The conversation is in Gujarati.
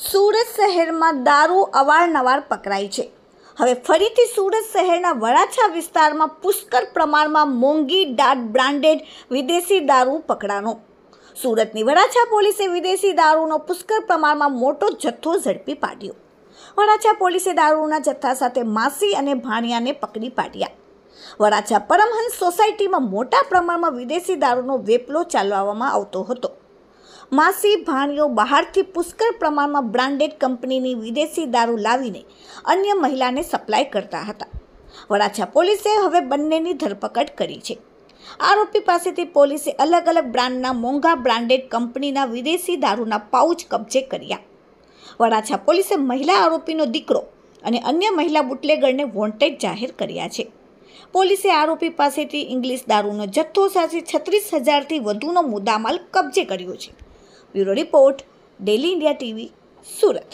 સુરત શહેરમાં દારૂ અવારનવાર પકડાય છે હવે ફરીથી સુરત શહેરના વરાછા વિસ્તારમાં પુષ્કળ પ્રમાણમાં મોંઘી ડાટ બ્રાન્ડેડ વિદેશી દારૂ પકડાનો સુરતની વરાછા પોલીસે વિદેશી દારૂનો પુષ્કળ પ્રમાણમાં મોટો જથ્થો ઝડપી પાડ્યો વરાછા પોલીસે દારૂના જથ્થા સાથે માસી અને ભાણિયાને પકડી પાડ્યા વરાછા પરમહંસ સોસાયટીમાં મોટા પ્રમાણમાં વિદેશી દારૂનો વેપલો ચાલવામાં આવતો હતો માસી ભાણીઓ બહારથી પુષ્કળ પ્રમાણમાં બ્રાન્ડેડ કંપનીની વિદેશી દારૂ લાવીને અન્ય મહિલાને સપ્લાય કરતા હતા વડાછા પોલીસે હવે બંનેની ધરપકડ કરી છે આરોપી પાસેથી પોલીસે અલગ અલગ બ્રાન્ડના મોંઘા બ્રાન્ડેડ કંપનીના વિદેશી દારૂના પાઉચ કબજે કર્યા વડાછા પોલીસે મહિલા આરોપીનો દીકરો અને અન્ય મહિલા બુટલેગરને વોન્ટેડ જાહેર કર્યા છે પોલીસે આરોપી પાસેથી ઇંગ્લિશ દારૂનો જથ્થો સાથે છત્રીસ હજારથી વધુનો મુદ્દામાલ કબજે કર્યો છે bureau report daily India TV Surat